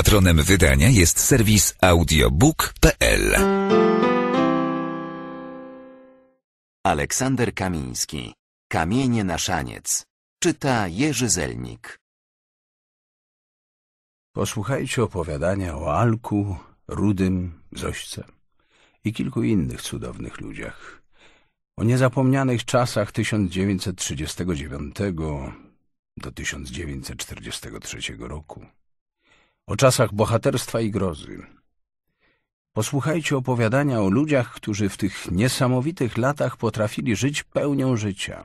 Patronem wydania jest serwis audiobook.pl. Aleksander Kamiński. Kamienie na szaniec. Czyta Jerzy Zelnik. Posłuchajcie opowiadania o Alku, Rudym, Zośce i kilku innych cudownych ludziach. O niezapomnianych czasach 1939 do 1943 roku o czasach bohaterstwa i grozy. Posłuchajcie opowiadania o ludziach, którzy w tych niesamowitych latach potrafili żyć pełnią życia,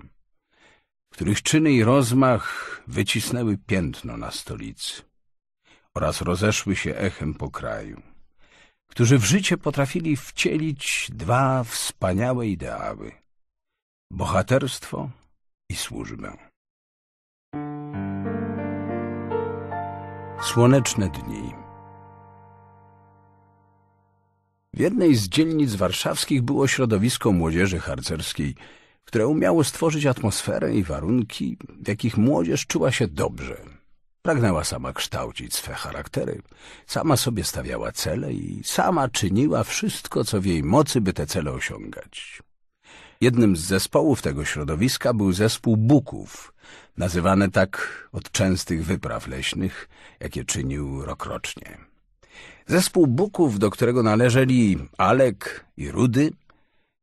których czyny i rozmach wycisnęły piętno na stolicy oraz rozeszły się echem po kraju, którzy w życie potrafili wcielić dwa wspaniałe ideały – bohaterstwo i służbę. Słoneczne dni. W jednej z dzielnic warszawskich było środowisko młodzieży harcerskiej, które umiało stworzyć atmosferę i warunki, w jakich młodzież czuła się dobrze. Pragnęła sama kształcić swe charaktery, sama sobie stawiała cele i sama czyniła wszystko, co w jej mocy, by te cele osiągać. Jednym z zespołów tego środowiska był zespół buków, nazywany tak od częstych wypraw leśnych, jakie czynił rokrocznie. Zespół buków, do którego należeli Alek i Rudy,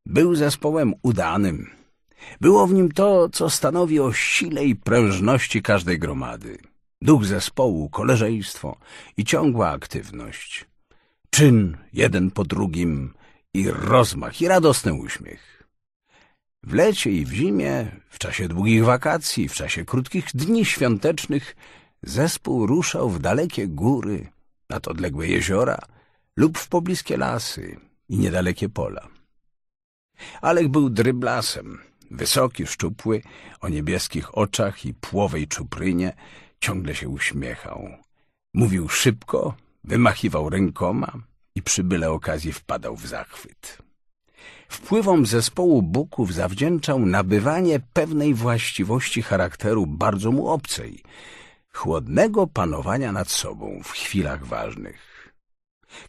był zespołem udanym. Było w nim to, co stanowi o sile i prężności każdej gromady. Duch zespołu, koleżeństwo i ciągła aktywność. Czyn jeden po drugim i rozmach i radosny uśmiech. W lecie i w zimie, w czasie długich wakacji, w czasie krótkich dni świątecznych zespół ruszał w dalekie góry, nad odległe jeziora lub w pobliskie lasy i niedalekie pola. Alek był dryblasem, wysoki, szczupły, o niebieskich oczach i płowej czuprynie, ciągle się uśmiechał. Mówił szybko, wymachiwał rękoma i przy byle okazji wpadał w zachwyt wpływom zespołu Buków zawdzięczał nabywanie pewnej właściwości charakteru bardzo mu obcej, chłodnego panowania nad sobą w chwilach ważnych.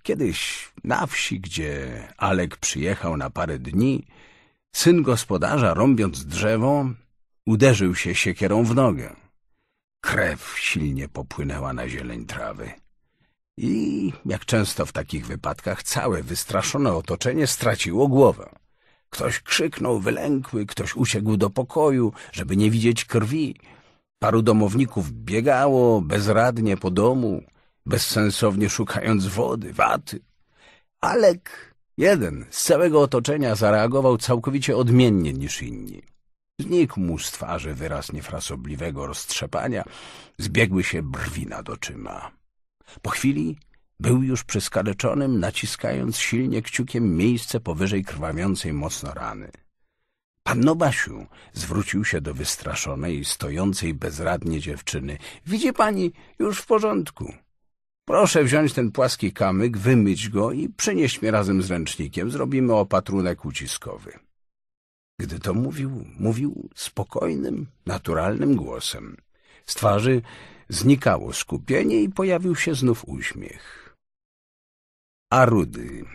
Kiedyś na wsi, gdzie Alek przyjechał na parę dni, syn gospodarza, rąbiąc drzewo, uderzył się siekierą w nogę. Krew silnie popłynęła na zieleń trawy. I, jak często w takich wypadkach, całe wystraszone otoczenie straciło głowę. Ktoś krzyknął wylękły, ktoś uciekł do pokoju, żeby nie widzieć krwi. Paru domowników biegało bezradnie po domu, bezsensownie szukając wody, waty. Alek, jeden z całego otoczenia, zareagował całkowicie odmiennie niż inni. Znikł mu z twarzy wyraz niefrasobliwego roztrzepania, zbiegły się brwi nad oczyma. Po chwili był już przy skaleczonym, naciskając silnie kciukiem miejsce powyżej krwawiącej mocno rany. Pan Nobasiu zwrócił się do wystraszonej, stojącej bezradnie dziewczyny. Widzi pani, już w porządku. Proszę wziąć ten płaski kamyk, wymyć go i przynieść mi razem z ręcznikiem. Zrobimy opatrunek uciskowy. Gdy to mówił, mówił spokojnym, naturalnym głosem. Z twarzy Znikało skupienie i pojawił się znów uśmiech. A Rudy?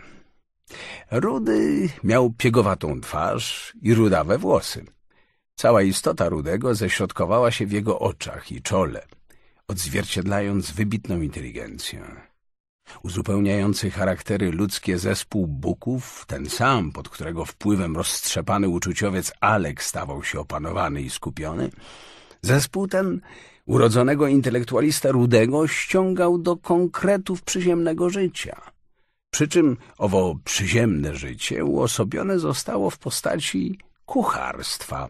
Rudy miał piegowatą twarz i rudawe włosy. Cała istota Rudego ześrodkowała się w jego oczach i czole, odzwierciedlając wybitną inteligencję. Uzupełniający charaktery ludzkie zespół buków, ten sam, pod którego wpływem roztrzepany uczuciowiec Alek stawał się opanowany i skupiony, zespół ten Urodzonego intelektualista Rudego ściągał do konkretów przyziemnego życia. Przy czym owo przyziemne życie uosobione zostało w postaci kucharstwa.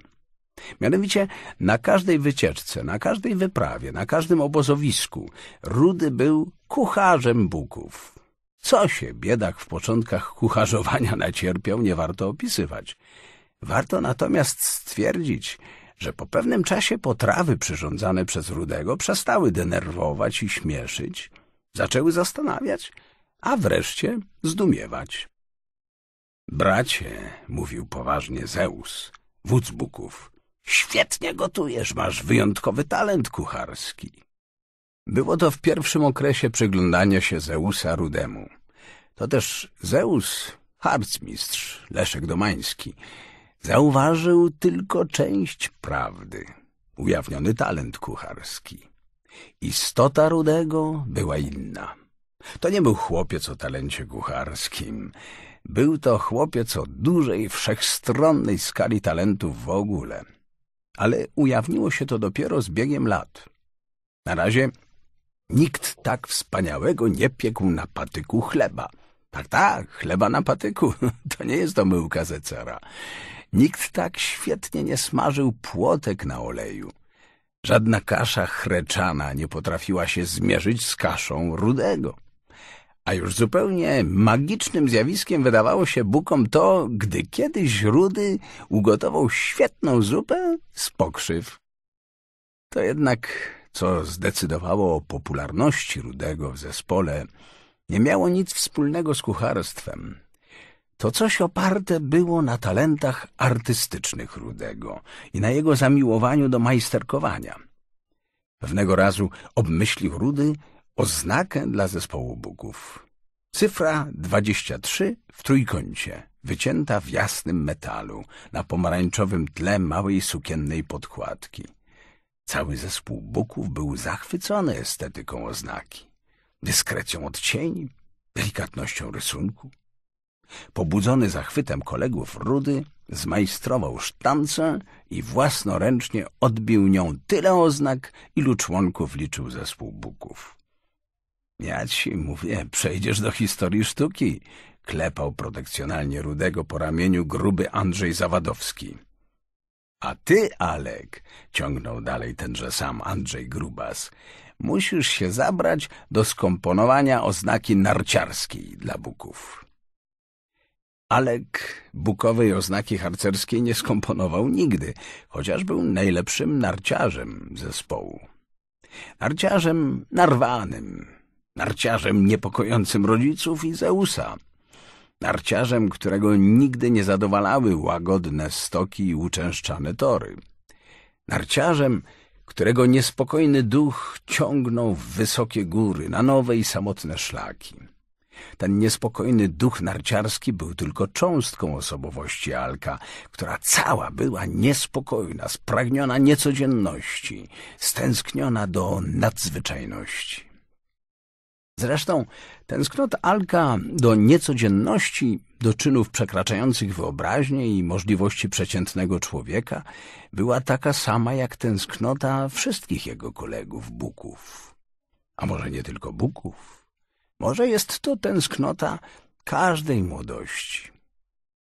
Mianowicie na każdej wycieczce, na każdej wyprawie, na każdym obozowisku Rudy był kucharzem buków. Co się biedak w początkach kucharzowania nacierpiał, nie warto opisywać. Warto natomiast stwierdzić, że po pewnym czasie potrawy przyrządzane przez Rudego przestały denerwować i śmieszyć, zaczęły zastanawiać, a wreszcie zdumiewać. Bracie, mówił poważnie Zeus, wódz Buków, świetnie gotujesz, masz wyjątkowy talent kucharski. Było to w pierwszym okresie przyglądania się Zeusa Rudemu. To też Zeus, harcmistrz Leszek Domański, Zauważył tylko część prawdy, ujawniony talent kucharski. Istota Rudego była inna. To nie był chłopiec o talencie kucharskim. Był to chłopiec o dużej, wszechstronnej skali talentów w ogóle. Ale ujawniło się to dopiero z biegiem lat. Na razie nikt tak wspaniałego nie piekł na patyku chleba. Tak, tak, chleba na patyku. To nie jest omyłka Zecera. Nikt tak świetnie nie smażył płotek na oleju. Żadna kasza chreczana nie potrafiła się zmierzyć z kaszą rudego. A już zupełnie magicznym zjawiskiem wydawało się bukom to, gdy kiedyś Rudy ugotował świetną zupę z pokrzyw. To jednak, co zdecydowało o popularności Rudego w zespole, nie miało nic wspólnego z kucharstwem to coś oparte było na talentach artystycznych Rudego i na jego zamiłowaniu do majsterkowania. Pewnego razu obmyślił Rudy oznakę dla zespołu buków. Cyfra 23 w trójkącie, wycięta w jasnym metalu, na pomarańczowym tle małej sukiennej podkładki. Cały zespół Buków był zachwycony estetyką oznaki, dyskrecją odcieni, delikatnością rysunku. Pobudzony zachwytem kolegów Rudy zmajstrował sztancę i własnoręcznie odbił nią tyle oznak, ilu członków liczył zespół buków. — Ja ci mówię, przejdziesz do historii sztuki — klepał protekcjonalnie Rudego po ramieniu gruby Andrzej Zawadowski. — A ty, Alek — ciągnął dalej tenże sam Andrzej Grubas — musisz się zabrać do skomponowania oznaki narciarskiej dla buków. Alek bukowej oznaki harcerskiej nie skomponował nigdy, chociaż był najlepszym narciarzem zespołu. Narciarzem narwanym, narciarzem niepokojącym rodziców i Zeusa, narciarzem, którego nigdy nie zadowalały łagodne stoki i uczęszczane tory, narciarzem, którego niespokojny duch ciągnął w wysokie góry, na nowe i samotne szlaki. Ten niespokojny duch narciarski był tylko cząstką osobowości Alka, która cała była niespokojna, spragniona niecodzienności, stęskniona do nadzwyczajności. Zresztą tęsknot Alka do niecodzienności, do czynów przekraczających wyobraźnię i możliwości przeciętnego człowieka była taka sama jak tęsknota wszystkich jego kolegów Buków. A może nie tylko Buków? Może jest to tęsknota każdej młodości.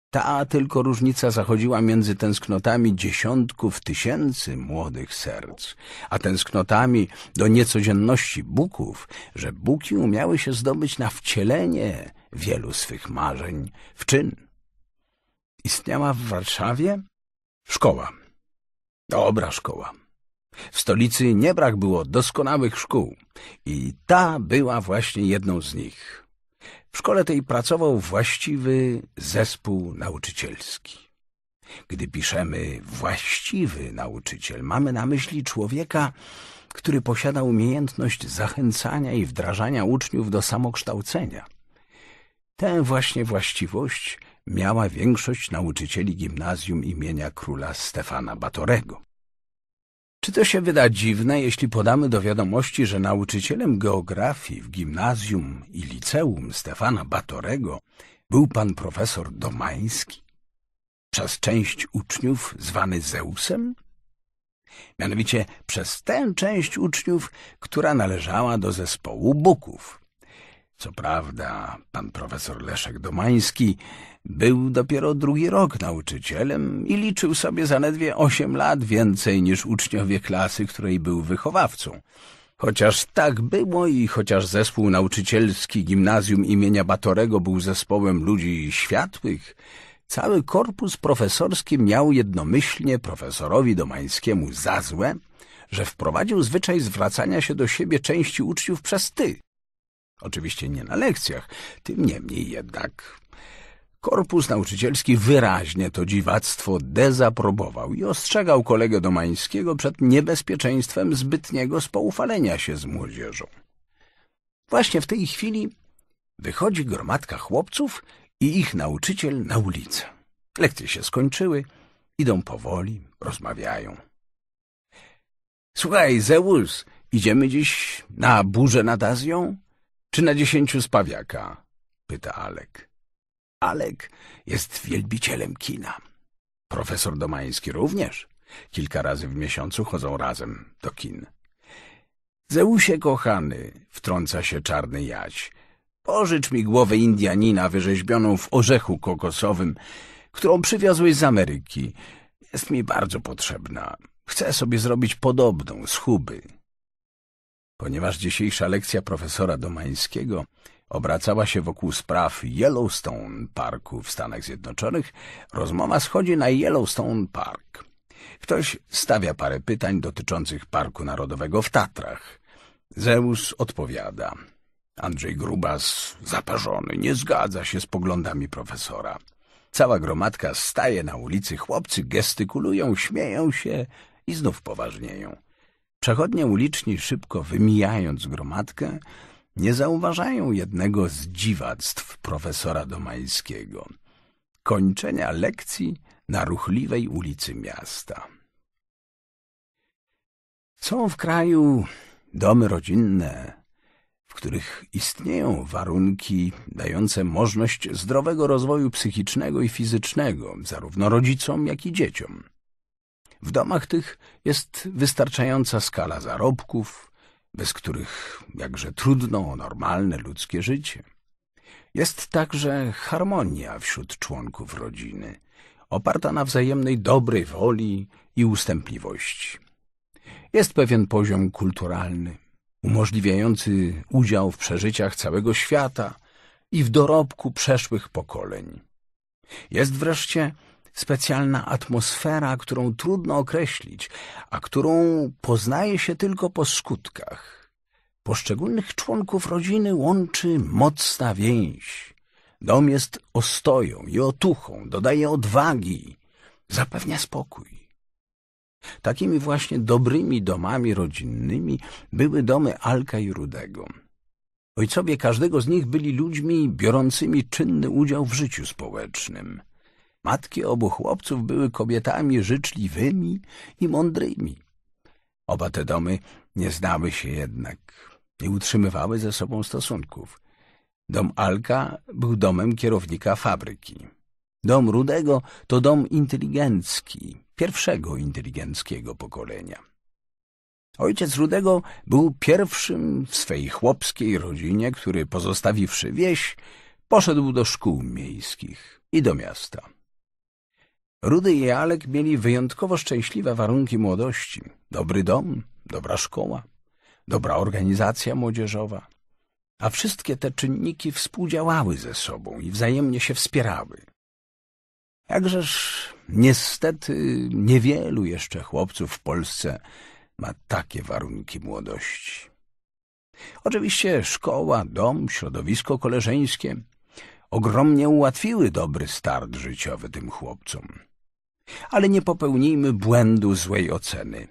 Ta tylko różnica zachodziła między tęsknotami dziesiątków tysięcy młodych serc, a tęsknotami do niecodzienności Buków, że Buki umiały się zdobyć na wcielenie wielu swych marzeń w czyn. Istniała w Warszawie szkoła. Dobra szkoła. W stolicy nie brak było doskonałych szkół i ta była właśnie jedną z nich. W szkole tej pracował właściwy zespół nauczycielski. Gdy piszemy właściwy nauczyciel, mamy na myśli człowieka, który posiada umiejętność zachęcania i wdrażania uczniów do samokształcenia. Tę właśnie właściwość miała większość nauczycieli gimnazjum imienia króla Stefana Batorego. Czy to się wyda dziwne, jeśli podamy do wiadomości, że nauczycielem geografii w gimnazjum i liceum Stefana Batorego był pan profesor Domański, przez część uczniów zwany Zeusem? Mianowicie przez tę część uczniów, która należała do zespołu Buków, co prawda, pan profesor Leszek Domański był dopiero drugi rok nauczycielem i liczył sobie zaledwie osiem lat więcej niż uczniowie klasy, której był wychowawcą. Chociaż tak było i chociaż zespół nauczycielski gimnazjum imienia Batorego był zespołem ludzi światłych, cały korpus profesorski miał jednomyślnie profesorowi Domańskiemu za złe, że wprowadził zwyczaj zwracania się do siebie części uczniów przez ty. Oczywiście nie na lekcjach, tym niemniej jednak. Korpus nauczycielski wyraźnie to dziwactwo dezaprobował i ostrzegał kolegę Domańskiego przed niebezpieczeństwem zbytniego spoufalenia się z młodzieżą. Właśnie w tej chwili wychodzi gromadka chłopców i ich nauczyciel na ulicę. Lekcje się skończyły, idą powoli, rozmawiają. — Słuchaj, Zeus, idziemy dziś na burzę nad Azją? czy na dziesięciu spawiaka? Pyta Alek. Alek jest wielbicielem kina. Profesor Domański również. Kilka razy w miesiącu chodzą razem do kin. Zeusie kochany, wtrąca się czarny jać. Pożycz mi głowę Indianina wyrzeźbioną w orzechu kokosowym, którą przywiozłeś z Ameryki. Jest mi bardzo potrzebna. Chcę sobie zrobić podobną z Huby. Ponieważ dzisiejsza lekcja profesora Domańskiego obracała się wokół spraw Yellowstone Parku w Stanach Zjednoczonych, rozmowa schodzi na Yellowstone Park. Ktoś stawia parę pytań dotyczących Parku Narodowego w Tatrach. Zeus odpowiada. Andrzej Grubas, zaparzony, nie zgadza się z poglądami profesora. Cała gromadka staje na ulicy, chłopcy gestykulują, śmieją się i znów poważnieją. Przechodnie uliczni szybko wymijając gromadkę, nie zauważają jednego z dziwactw profesora Domańskiego. Kończenia lekcji na ruchliwej ulicy miasta. Są w kraju domy rodzinne, w których istnieją warunki dające możliwość zdrowego rozwoju psychicznego i fizycznego zarówno rodzicom, jak i dzieciom. W domach tych jest wystarczająca skala zarobków, bez których jakże trudno o normalne ludzkie życie. Jest także harmonia wśród członków rodziny, oparta na wzajemnej dobrej woli i ustępliwości. Jest pewien poziom kulturalny, umożliwiający udział w przeżyciach całego świata i w dorobku przeszłych pokoleń. Jest wreszcie specjalna atmosfera, którą trudno określić, a którą poznaje się tylko po skutkach. Poszczególnych członków rodziny łączy mocna więź. Dom jest ostoją i otuchą, dodaje odwagi, zapewnia spokój. Takimi właśnie dobrymi domami rodzinnymi były domy Alka i Rudego. Ojcowie każdego z nich byli ludźmi biorącymi czynny udział w życiu społecznym – Matki obu chłopców były kobietami życzliwymi i mądrymi. Oba te domy nie znały się jednak, nie utrzymywały ze sobą stosunków. Dom Alka był domem kierownika fabryki. Dom Rudego to dom inteligencki, pierwszego inteligenckiego pokolenia. Ojciec Rudego był pierwszym w swej chłopskiej rodzinie, który pozostawiwszy wieś, poszedł do szkół miejskich i do miasta. Rudy i Alek mieli wyjątkowo szczęśliwe warunki młodości. Dobry dom, dobra szkoła, dobra organizacja młodzieżowa. A wszystkie te czynniki współdziałały ze sobą i wzajemnie się wspierały. Jakżeż niestety niewielu jeszcze chłopców w Polsce ma takie warunki młodości. Oczywiście szkoła, dom, środowisko koleżeńskie ogromnie ułatwiły dobry start życiowy tym chłopcom. Ale nie popełnijmy błędu złej oceny.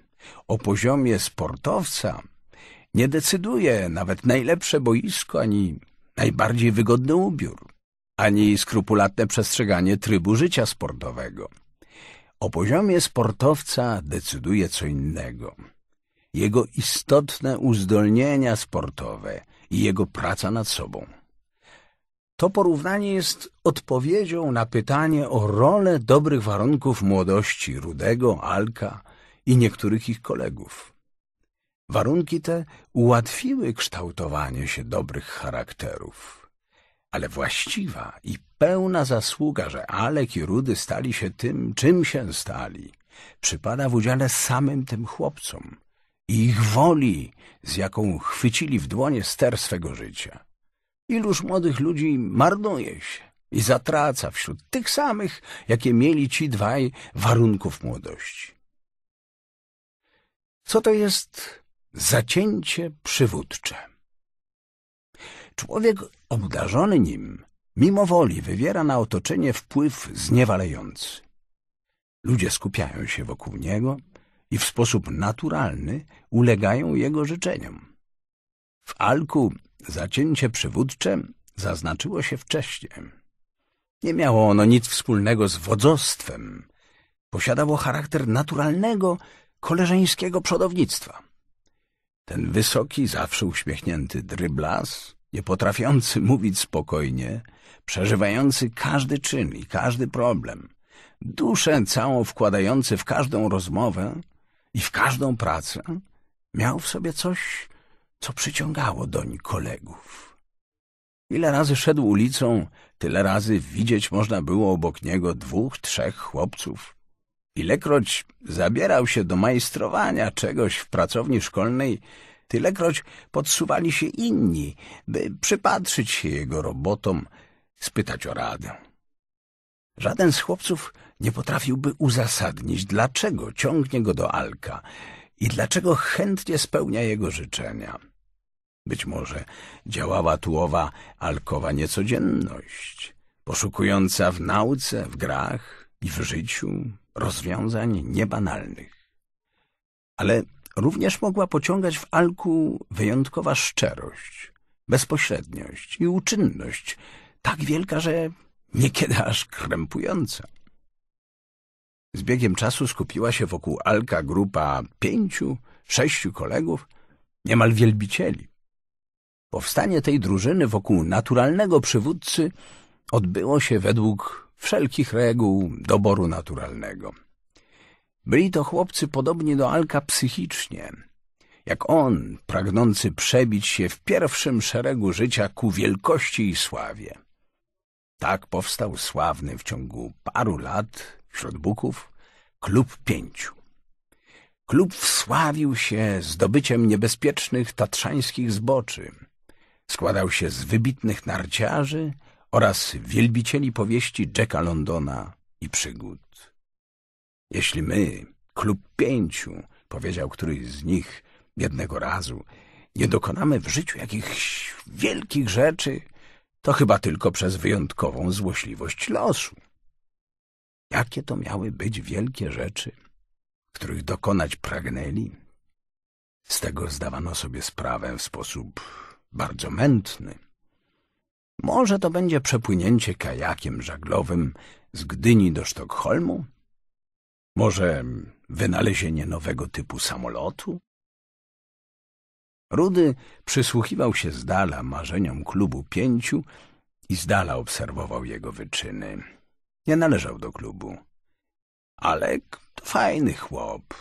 O poziomie sportowca nie decyduje nawet najlepsze boisko, ani najbardziej wygodny ubiór, ani skrupulatne przestrzeganie trybu życia sportowego. O poziomie sportowca decyduje co innego. Jego istotne uzdolnienia sportowe i jego praca nad sobą. To porównanie jest odpowiedzią na pytanie o rolę dobrych warunków młodości Rudego, Alka i niektórych ich kolegów. Warunki te ułatwiły kształtowanie się dobrych charakterów. Ale właściwa i pełna zasługa, że Alek i Rudy stali się tym, czym się stali, przypada w udziale samym tym chłopcom i ich woli, z jaką chwycili w dłonie ster swego życia. Iluż młodych ludzi marnuje się i zatraca wśród tych samych, jakie mieli ci dwaj warunków młodości. Co to jest zacięcie przywódcze? Człowiek obdarzony nim mimo woli wywiera na otoczenie wpływ zniewalający. Ludzie skupiają się wokół niego i w sposób naturalny ulegają jego życzeniom. W alku Zacięcie przywódcze zaznaczyło się wcześniej. Nie miało ono nic wspólnego z wodzostwem. Posiadało charakter naturalnego, koleżeńskiego przodownictwa. Ten wysoki, zawsze uśmiechnięty dryblas, niepotrafiący mówić spokojnie, przeżywający każdy czyn i każdy problem, duszę całą wkładający w każdą rozmowę i w każdą pracę, miał w sobie coś co przyciągało doń kolegów. Ile razy szedł ulicą, tyle razy widzieć można było obok niego dwóch, trzech chłopców. Ilekroć zabierał się do majstrowania czegoś w pracowni szkolnej, tylekroć podsuwali się inni, by przypatrzyć się jego robotom, spytać o radę. Żaden z chłopców nie potrafiłby uzasadnić, dlaczego ciągnie go do Alka i dlaczego chętnie spełnia jego życzenia. Być może działała tu owa alkowa niecodzienność, poszukująca w nauce, w grach i w życiu rozwiązań niebanalnych. Ale również mogła pociągać w alku wyjątkowa szczerość, bezpośredniość i uczynność, tak wielka, że niekiedy aż krępująca. Z biegiem czasu skupiła się wokół Alka grupa pięciu, sześciu kolegów, niemal wielbicieli. Powstanie tej drużyny wokół naturalnego przywódcy odbyło się według wszelkich reguł doboru naturalnego. Byli to chłopcy podobni do Alka psychicznie. Jak on, pragnący przebić się w pierwszym szeregu życia ku wielkości i sławie. Tak powstał sławny w ciągu paru lat wśród Buków Klub Pięciu. Klub wsławił się zdobyciem niebezpiecznych tatrzańskich zboczy – składał się z wybitnych narciarzy oraz wielbicieli powieści Jacka Londona i przygód. Jeśli my, klub pięciu, powiedział któryś z nich jednego razu, nie dokonamy w życiu jakichś wielkich rzeczy, to chyba tylko przez wyjątkową złośliwość losu. Jakie to miały być wielkie rzeczy, których dokonać pragnęli? Z tego zdawano sobie sprawę w sposób bardzo mętny. Może to będzie przepłynięcie kajakiem żaglowym z Gdyni do Sztokholmu? Może wynalezienie nowego typu samolotu? Rudy przysłuchiwał się z dala marzeniom klubu pięciu i z dala obserwował jego wyczyny. Nie należał do klubu. Alek to fajny chłop,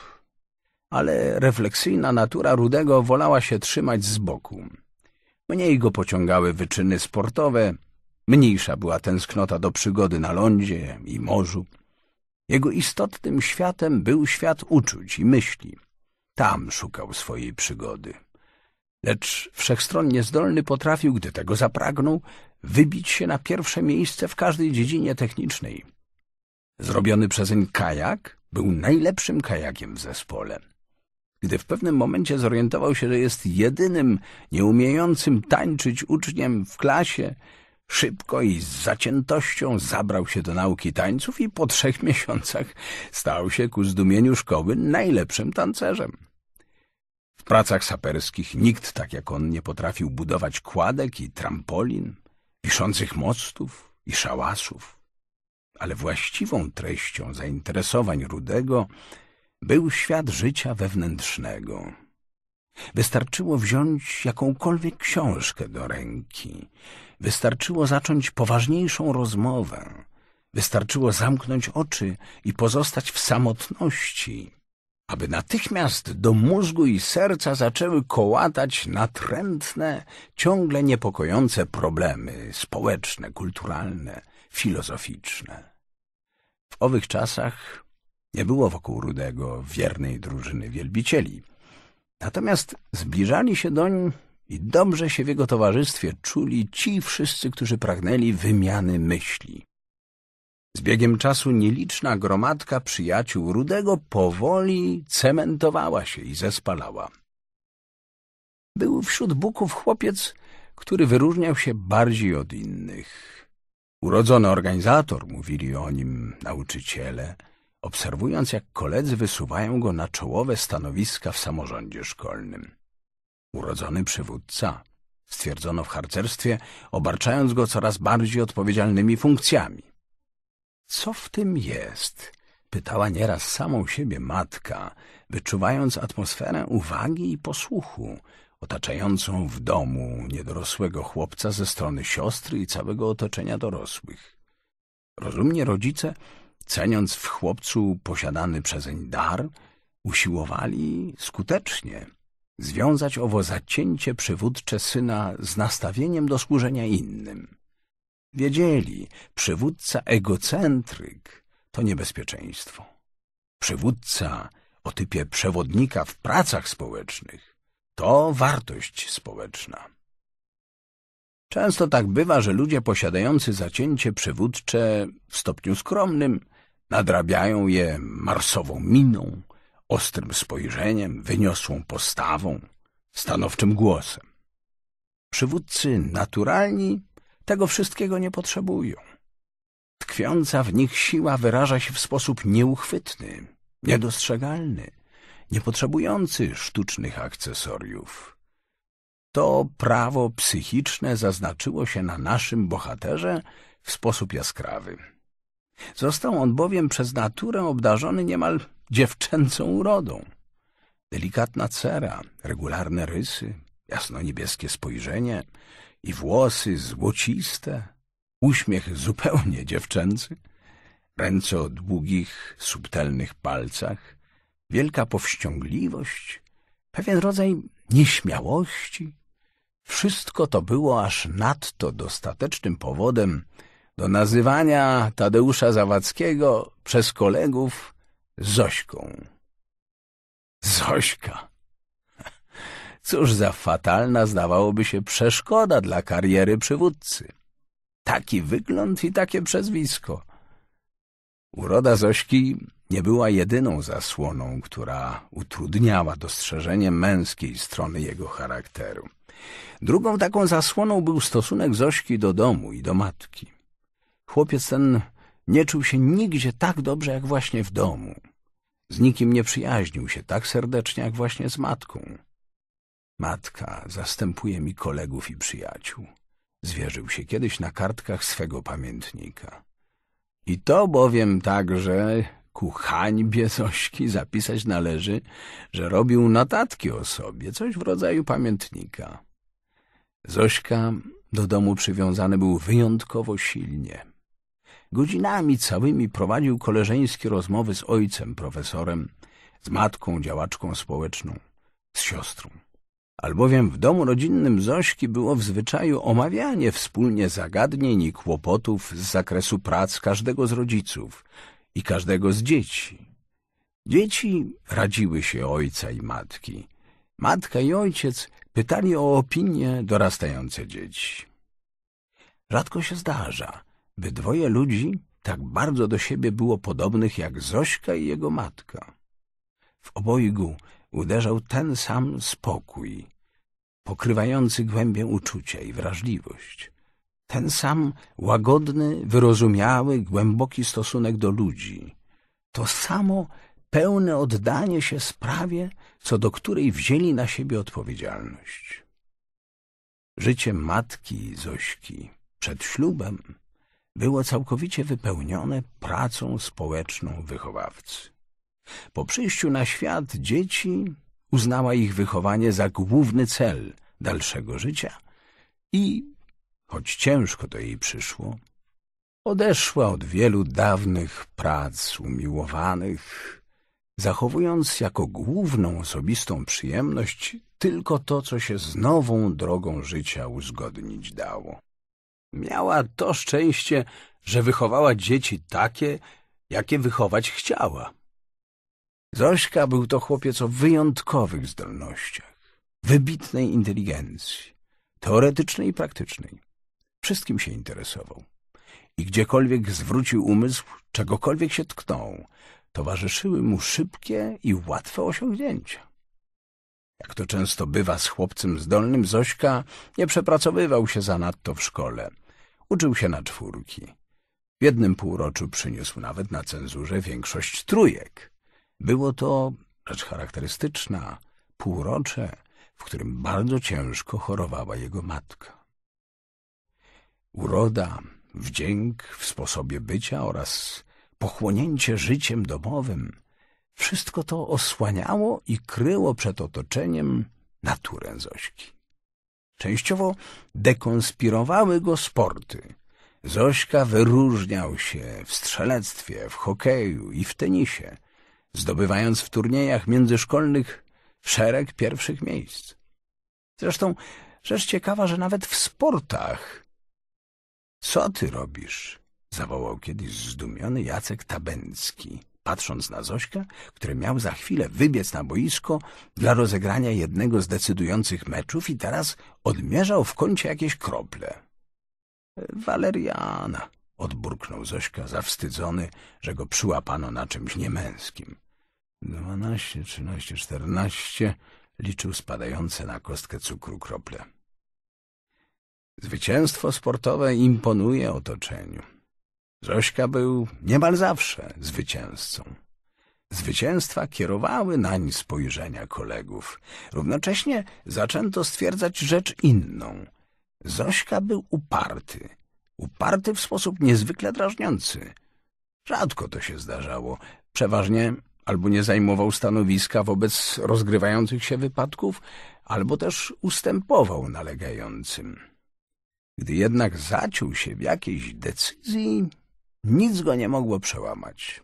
ale refleksyjna natura Rudego wolała się trzymać z boku. Mniej go pociągały wyczyny sportowe, mniejsza była tęsknota do przygody na lądzie i morzu. Jego istotnym światem był świat uczuć i myśli. Tam szukał swojej przygody. Lecz wszechstronnie zdolny potrafił, gdy tego zapragnął, wybić się na pierwsze miejsce w każdej dziedzinie technicznej. Zrobiony przezeń kajak był najlepszym kajakiem w zespole. Gdy w pewnym momencie zorientował się, że jest jedynym nieumiejącym tańczyć uczniem w klasie, szybko i z zaciętością zabrał się do nauki tańców i po trzech miesiącach stał się ku zdumieniu szkoły najlepszym tancerzem. W pracach saperskich nikt tak jak on nie potrafił budować kładek i trampolin, wiszących mostów i szałasów. Ale właściwą treścią zainteresowań Rudego był świat życia wewnętrznego. Wystarczyło wziąć jakąkolwiek książkę do ręki, wystarczyło zacząć poważniejszą rozmowę, wystarczyło zamknąć oczy i pozostać w samotności, aby natychmiast do mózgu i serca zaczęły kołatać natrętne, ciągle niepokojące problemy społeczne, kulturalne, filozoficzne. W owych czasach nie było wokół Rudego wiernej drużyny wielbicieli. Natomiast zbliżali się doń i dobrze się w jego towarzystwie czuli ci wszyscy, którzy pragnęli wymiany myśli. Z biegiem czasu nieliczna gromadka przyjaciół Rudego powoli cementowała się i zespalała. Był wśród buków chłopiec, który wyróżniał się bardziej od innych. Urodzony organizator, mówili o nim nauczyciele – obserwując jak koledzy wysuwają go na czołowe stanowiska w samorządzie szkolnym. Urodzony przywódca, stwierdzono w harcerstwie, obarczając go coraz bardziej odpowiedzialnymi funkcjami. Co w tym jest? Pytała nieraz samą siebie matka, wyczuwając atmosferę uwagi i posłuchu, otaczającą w domu niedorosłego chłopca ze strony siostry i całego otoczenia dorosłych. Rozumnie rodzice ceniąc w chłopcu posiadany przezeń dar, usiłowali skutecznie związać owo zacięcie przywódcze syna z nastawieniem do służenia innym. Wiedzieli, przywódca egocentryk to niebezpieczeństwo. Przywódca o typie przewodnika w pracach społecznych to wartość społeczna. Często tak bywa, że ludzie posiadający zacięcie przywódcze w stopniu skromnym Nadrabiają je marsową miną, ostrym spojrzeniem, wyniosłą postawą, stanowczym głosem. Przywódcy naturalni tego wszystkiego nie potrzebują. Tkwiąca w nich siła wyraża się w sposób nieuchwytny, niedostrzegalny, niepotrzebujący sztucznych akcesoriów. To prawo psychiczne zaznaczyło się na naszym bohaterze w sposób jaskrawy. Został on bowiem przez naturę obdarzony niemal dziewczęcą urodą. Delikatna cera, regularne rysy, jasno-niebieskie spojrzenie i włosy złociste, uśmiech zupełnie dziewczęcy, ręce o długich, subtelnych palcach, wielka powściągliwość, pewien rodzaj nieśmiałości. Wszystko to było aż nadto dostatecznym powodem, do nazywania Tadeusza Zawadzkiego przez kolegów Zośką. Zośka! Cóż za fatalna zdawałoby się przeszkoda dla kariery przywódcy. Taki wygląd i takie przezwisko. Uroda Zośki nie była jedyną zasłoną, która utrudniała dostrzeżenie męskiej strony jego charakteru. Drugą taką zasłoną był stosunek Zośki do domu i do matki. Chłopiec ten nie czuł się nigdzie tak dobrze, jak właśnie w domu. Z nikim nie przyjaźnił się tak serdecznie, jak właśnie z matką. Matka zastępuje mi kolegów i przyjaciół. Zwierzył się kiedyś na kartkach swego pamiętnika. I to bowiem także ku hańbie Zośki zapisać należy, że robił notatki o sobie, coś w rodzaju pamiętnika. Zośka do domu przywiązany był wyjątkowo silnie. Godzinami całymi prowadził koleżeńskie rozmowy z ojcem, profesorem, z matką, działaczką społeczną, z siostrą. Albowiem w domu rodzinnym Zośki było w zwyczaju omawianie wspólnie zagadnień i kłopotów z zakresu prac każdego z rodziców i każdego z dzieci. Dzieci radziły się ojca i matki. Matka i ojciec pytali o opinie dorastające dzieci. Rzadko się zdarza, by dwoje ludzi tak bardzo do siebie było podobnych jak Zośka i jego matka. W obojgu uderzał ten sam spokój, pokrywający głębię uczucia i wrażliwość, ten sam łagodny, wyrozumiały, głęboki stosunek do ludzi, to samo pełne oddanie się sprawie, co do której wzięli na siebie odpowiedzialność. Życie matki Zośki przed ślubem było całkowicie wypełnione pracą społeczną wychowawcy. Po przyjściu na świat dzieci uznała ich wychowanie za główny cel dalszego życia i, choć ciężko to jej przyszło, odeszła od wielu dawnych prac umiłowanych, zachowując jako główną osobistą przyjemność tylko to, co się z nową drogą życia uzgodnić dało. Miała to szczęście, że wychowała dzieci takie, jakie wychować chciała. Zośka był to chłopiec o wyjątkowych zdolnościach, wybitnej inteligencji, teoretycznej i praktycznej. Wszystkim się interesował. I gdziekolwiek zwrócił umysł, czegokolwiek się tknął, towarzyszyły mu szybkie i łatwe osiągnięcia. Jak to często bywa z chłopcem zdolnym, Zośka nie przepracowywał się zanadto w szkole – Uczył się na czwórki. W jednym półroczu przyniósł nawet na cenzurze większość trójek. Było to rzecz charakterystyczna, półrocze, w którym bardzo ciężko chorowała jego matka. Uroda, wdzięk w sposobie bycia oraz pochłonięcie życiem domowym, wszystko to osłaniało i kryło przed otoczeniem naturę Zośki. Częściowo dekonspirowały go sporty. Zośka wyróżniał się w strzelectwie, w hokeju i w tenisie, zdobywając w turniejach międzyszkolnych szereg pierwszych miejsc. Zresztą rzecz ciekawa, że nawet w sportach. — Co ty robisz? — zawołał kiedyś zdumiony Jacek Tabęcki patrząc na Zośka, który miał za chwilę wybiec na boisko dla rozegrania jednego z decydujących meczów i teraz odmierzał w kącie jakieś krople. Waleriana, odburknął Zośka, zawstydzony, że go przyłapano na czymś niemęskim. Dwanaście, trzynaście, czternaście liczył spadające na kostkę cukru krople. Zwycięstwo sportowe imponuje otoczeniu. Zośka był niemal zawsze zwycięzcą. Zwycięstwa kierowały nań spojrzenia kolegów. Równocześnie zaczęto stwierdzać rzecz inną. Zośka był uparty. Uparty w sposób niezwykle drażniący. Rzadko to się zdarzało. Przeważnie albo nie zajmował stanowiska wobec rozgrywających się wypadków, albo też ustępował nalegającym. Gdy jednak zaciął się w jakiejś decyzji, nic go nie mogło przełamać.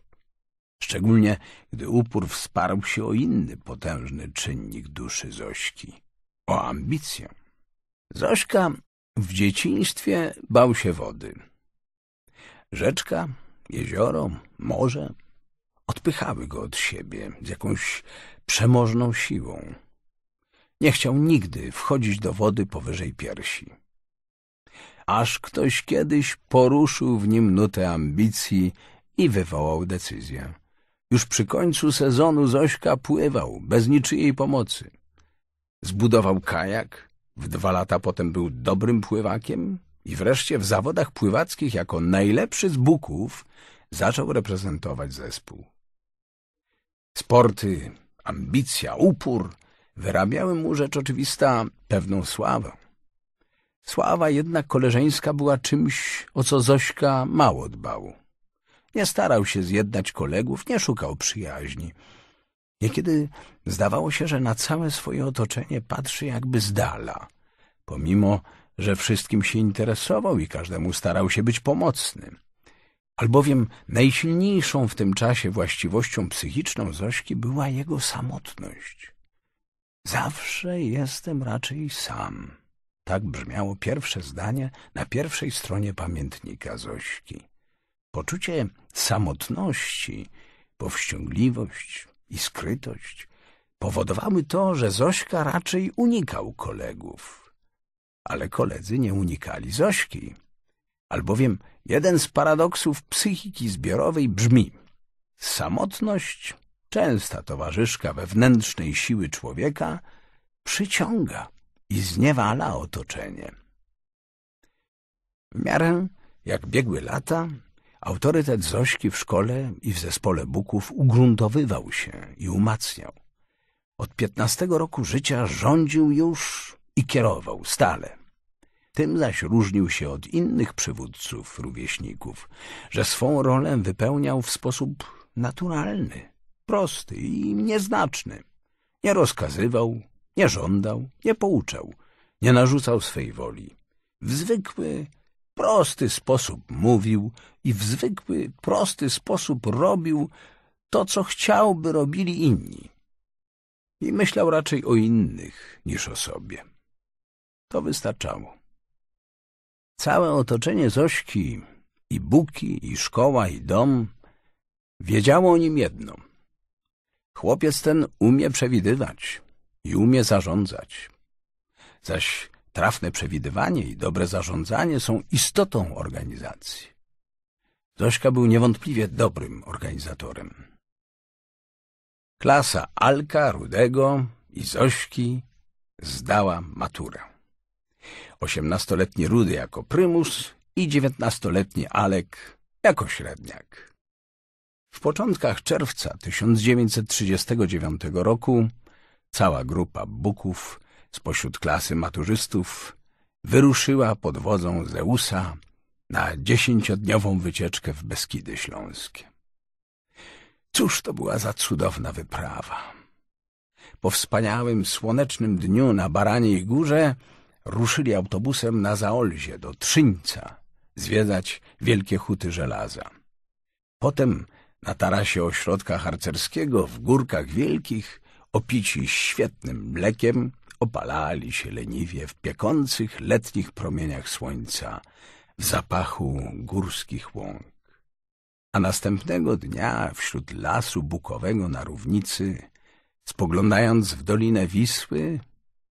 Szczególnie, gdy upór wsparł się o inny potężny czynnik duszy Zośki — o ambicję. Zośka w dzieciństwie bał się wody. Rzeczka, jezioro, morze odpychały go od siebie z jakąś przemożną siłą. Nie chciał nigdy wchodzić do wody powyżej piersi aż ktoś kiedyś poruszył w nim nutę ambicji i wywołał decyzję. Już przy końcu sezonu Zośka pływał, bez niczyjej pomocy. Zbudował kajak, w dwa lata potem był dobrym pływakiem i wreszcie w zawodach pływackich jako najlepszy z buków zaczął reprezentować zespół. Sporty, ambicja, upór wyrabiały mu rzecz oczywista pewną sławę. Sława jednak koleżeńska była czymś, o co Zośka mało dbał. Nie starał się zjednać kolegów, nie szukał przyjaźni. Niekiedy zdawało się, że na całe swoje otoczenie patrzy jakby z dala, pomimo, że wszystkim się interesował i każdemu starał się być pomocnym. Albowiem najsilniejszą w tym czasie właściwością psychiczną Zośki była jego samotność. Zawsze jestem raczej sam, tak brzmiało pierwsze zdanie na pierwszej stronie pamiętnika Zośki. Poczucie samotności, powściągliwość i skrytość powodowały to, że Zośka raczej unikał kolegów. Ale koledzy nie unikali Zośki, albowiem jeden z paradoksów psychiki zbiorowej brzmi Samotność, częsta towarzyszka wewnętrznej siły człowieka, przyciąga i zniewala otoczenie. W miarę jak biegły lata, autorytet Zośki w szkole i w zespole Buków ugruntowywał się i umacniał. Od piętnastego roku życia rządził już i kierował stale. Tym zaś różnił się od innych przywódców, rówieśników, że swą rolę wypełniał w sposób naturalny, prosty i nieznaczny. Nie rozkazywał, nie żądał, nie pouczał, nie narzucał swej woli. W zwykły, prosty sposób mówił i w zwykły, prosty sposób robił to, co chciałby robili inni. I myślał raczej o innych niż o sobie. To wystarczało. Całe otoczenie Zośki, i buki, i szkoła, i dom, wiedziało o nim jedno. Chłopiec ten umie przewidywać, i umie zarządzać. Zaś trafne przewidywanie i dobre zarządzanie są istotą organizacji. Zośka był niewątpliwie dobrym organizatorem. Klasa Alka, Rudego i Zośki zdała maturę. Osiemnastoletni Rudy jako prymus i dziewiętnastoletni Alek jako średniak. W początkach czerwca 1939 roku Cała grupa buków spośród klasy maturzystów wyruszyła pod wodzą Zeusa na dziesięciodniową wycieczkę w Beskidy Śląskie. Cóż to była za cudowna wyprawa! Po wspaniałym, słonecznym dniu na Baraniej Górze ruszyli autobusem na Zaolzie do Trzyńca zwiedzać wielkie huty żelaza. Potem na tarasie ośrodka harcerskiego w Górkach Wielkich opici świetnym mlekiem, opalali się leniwie w piekących letnich promieniach słońca, w zapachu górskich łąk. A następnego dnia wśród lasu bukowego na równicy, spoglądając w dolinę Wisły,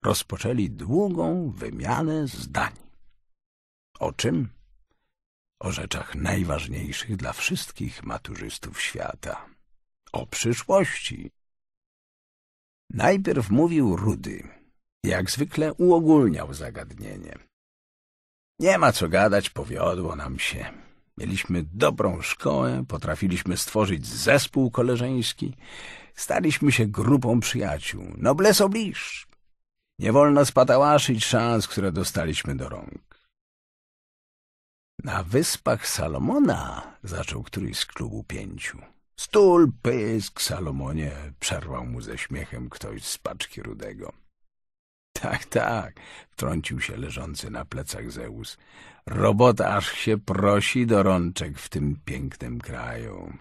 rozpoczęli długą wymianę zdań. O czym? O rzeczach najważniejszych dla wszystkich maturzystów świata. O przyszłości Najpierw mówił Rudy. Jak zwykle uogólniał zagadnienie. Nie ma co gadać, powiodło nam się. Mieliśmy dobrą szkołę, potrafiliśmy stworzyć zespół koleżeński, staliśmy się grupą przyjaciół. Nobles oblige. Nie wolno spatałaszyć szans, które dostaliśmy do rąk. Na wyspach Salomona zaczął któryś z klubu pięciu. Stul, pysk, Salomonie, przerwał mu ze śmiechem ktoś z paczki rudego. Tak, tak, wtrącił się leżący na plecach Zeus. Robota aż się prosi do rączek w tym pięknym kraju.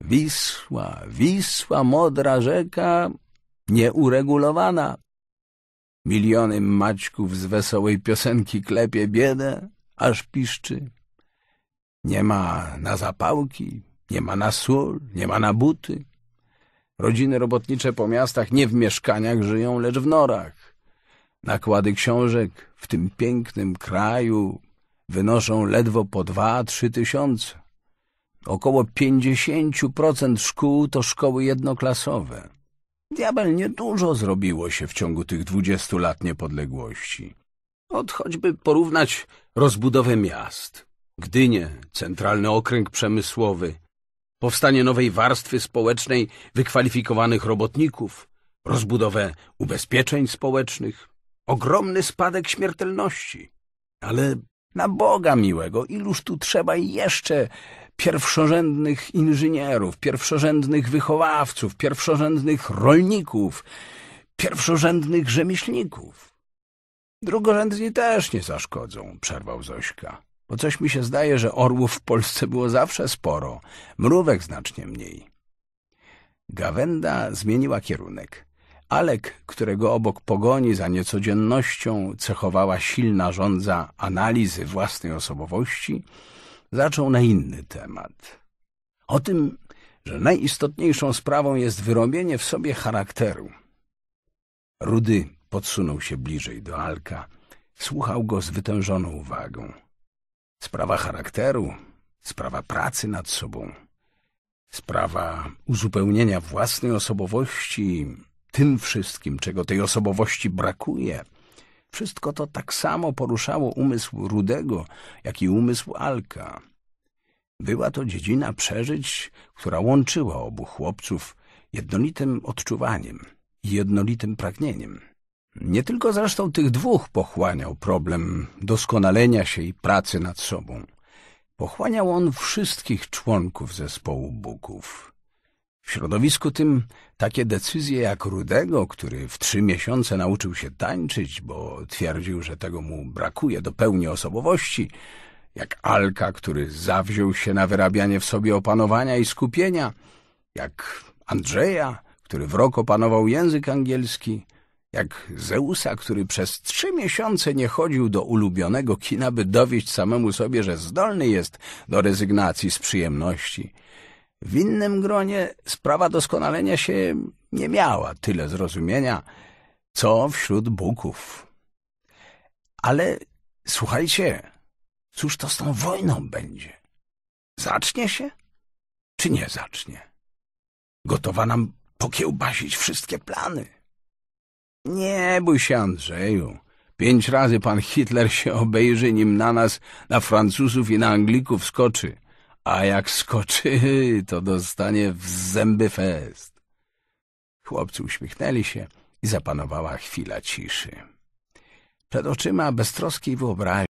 Wisła, Wisła, modra rzeka, nieuregulowana. Miliony maćków z wesołej piosenki klepie biedę, aż piszczy. Nie ma na zapałki, nie ma na sól, nie ma na buty. Rodziny robotnicze po miastach nie w mieszkaniach żyją, lecz w norach. Nakłady książek w tym pięknym kraju wynoszą ledwo po dwa, trzy tysiące. Około pięćdziesięciu procent szkół to szkoły jednoklasowe. Diabel niedużo zrobiło się w ciągu tych dwudziestu lat niepodległości. Od choćby porównać rozbudowę miast. Gdynie, centralny okręg przemysłowy, powstanie nowej warstwy społecznej wykwalifikowanych robotników, rozbudowę ubezpieczeń społecznych, ogromny spadek śmiertelności. Ale na Boga miłego, iluż tu trzeba jeszcze pierwszorzędnych inżynierów, pierwszorzędnych wychowawców, pierwszorzędnych rolników, pierwszorzędnych rzemieślników. Drugorzędni też nie zaszkodzą, przerwał Zośka. Bo coś mi się zdaje, że orłów w Polsce było zawsze sporo, mrówek znacznie mniej. Gawenda zmieniła kierunek. Alek, którego obok pogoni za niecodziennością cechowała silna żądza analizy własnej osobowości, zaczął na inny temat. O tym, że najistotniejszą sprawą jest wyrobienie w sobie charakteru. Rudy podsunął się bliżej do Alka. Słuchał go z wytężoną uwagą sprawa charakteru, sprawa pracy nad sobą, sprawa uzupełnienia własnej osobowości tym wszystkim, czego tej osobowości brakuje. Wszystko to tak samo poruszało umysł Rudego, jak i umysł Alka. Była to dziedzina przeżyć, która łączyła obu chłopców jednolitym odczuwaniem i jednolitym pragnieniem. Nie tylko zresztą tych dwóch pochłaniał problem doskonalenia się i pracy nad sobą. Pochłaniał on wszystkich członków zespołu Buków. W środowisku tym takie decyzje jak Rudego, który w trzy miesiące nauczył się tańczyć, bo twierdził, że tego mu brakuje do pełni osobowości, jak Alka, który zawziął się na wyrabianie w sobie opanowania i skupienia, jak Andrzeja, który w rok opanował język angielski, jak Zeusa, który przez trzy miesiące nie chodził do ulubionego kina, by dowieść samemu sobie, że zdolny jest do rezygnacji z przyjemności. W innym gronie sprawa doskonalenia się nie miała tyle zrozumienia, co wśród Buków. Ale słuchajcie, cóż to z tą wojną będzie? Zacznie się, czy nie zacznie? Gotowa nam pokiełbasić wszystkie plany. Nie bój się, Andrzeju. Pięć razy pan Hitler się obejrzy, nim na nas, na Francuzów i na Anglików skoczy. A jak skoczy, to dostanie w zęby fest. Chłopcy uśmiechnęli się i zapanowała chwila ciszy. Przed oczyma beztroskiej wyobraźni